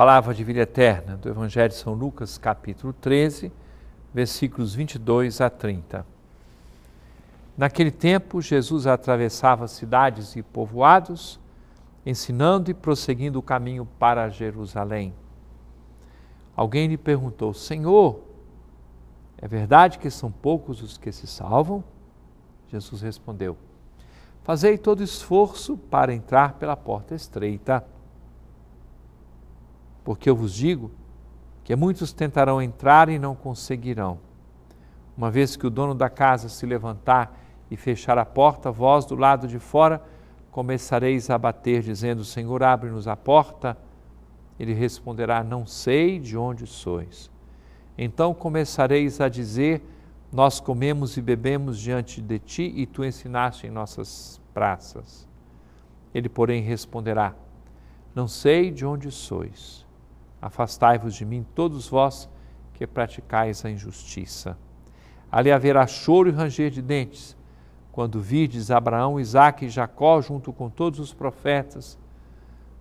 Palavra de vida eterna do Evangelho de São Lucas, capítulo 13, versículos 22 a 30. Naquele tempo, Jesus atravessava cidades e povoados, ensinando e prosseguindo o caminho para Jerusalém. Alguém lhe perguntou: Senhor, é verdade que são poucos os que se salvam? Jesus respondeu: Fazei todo esforço para entrar pela porta estreita porque eu vos digo que muitos tentarão entrar e não conseguirão. Uma vez que o dono da casa se levantar e fechar a porta, vós do lado de fora começareis a bater, dizendo: Senhor, abre-nos a porta. Ele responderá: Não sei de onde sois. Então começareis a dizer: Nós comemos e bebemos diante de ti, e tu ensinaste em nossas praças. Ele, porém, responderá: Não sei de onde sois Afastai-vos de mim, todos vós que praticais a injustiça. Ali haverá choro e ranger de dentes, quando virdes Abraão, Isaque e Jacó, junto com todos os profetas,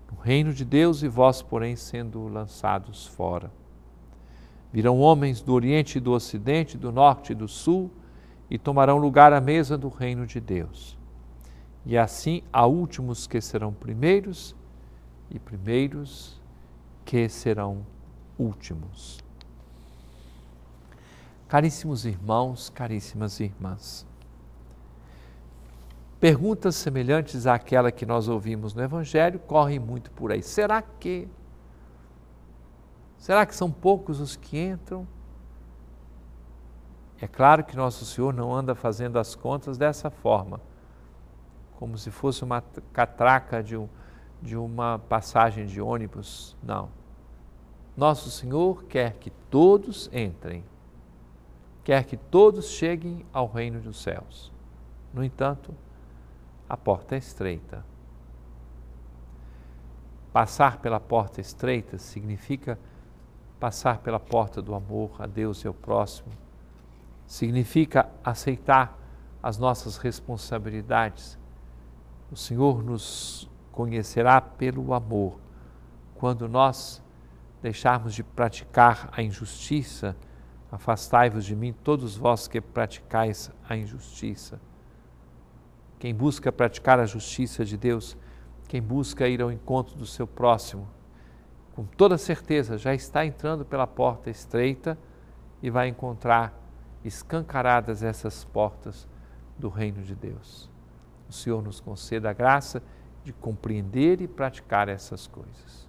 no reino de Deus, e vós, porém, sendo lançados fora. Virão homens do Oriente e do Ocidente, do Norte e do Sul, e tomarão lugar à mesa do reino de Deus. E assim há últimos que serão primeiros, e primeiros que serão últimos. Caríssimos irmãos, caríssimas irmãs, perguntas semelhantes àquela que nós ouvimos no Evangelho correm muito por aí. Será que? Será que são poucos os que entram? É claro que Nosso Senhor não anda fazendo as contas dessa forma, como se fosse uma catraca de, um, de uma passagem de ônibus. Não. Nosso Senhor quer que todos entrem, quer que todos cheguem ao reino dos céus. No entanto, a porta é estreita. Passar pela porta estreita significa passar pela porta do amor a Deus e ao próximo, significa aceitar as nossas responsabilidades. O Senhor nos conhecerá pelo amor. Quando nós deixarmos de praticar a injustiça, afastai-vos de mim, todos vós que praticais a injustiça. Quem busca praticar a justiça de Deus, quem busca ir ao encontro do seu próximo, com toda certeza já está entrando pela porta estreita e vai encontrar escancaradas essas portas do reino de Deus. O Senhor nos conceda a graça de compreender e praticar essas coisas